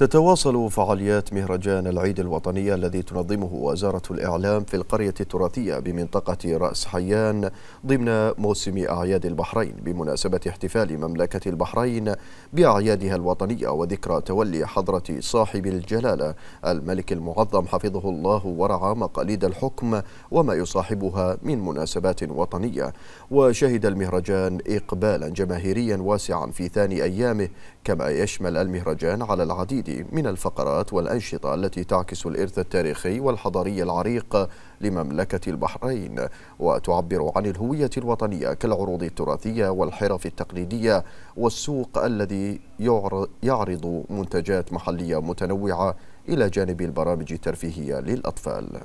تتواصل فعاليات مهرجان العيد الوطني الذي تنظمه وزارة الإعلام في القرية التراثية بمنطقة رأس حيان ضمن موسم أعياد البحرين بمناسبة احتفال مملكة البحرين بأعيادها الوطنية وذكرى تولي حضرة صاحب الجلالة الملك المعظم حفظه الله ورعى مقاليد الحكم وما يصاحبها من مناسبات وطنية وشهد المهرجان إقبالا جماهيريا واسعا في ثاني أيامه كما يشمل المهرجان على العديد من الفقرات والأنشطة التي تعكس الإرث التاريخي والحضاري العريق لمملكة البحرين وتعبر عن الهوية الوطنية كالعروض التراثية والحرف التقليدية والسوق الذي يعرض منتجات محلية متنوعة إلى جانب البرامج الترفيهية للأطفال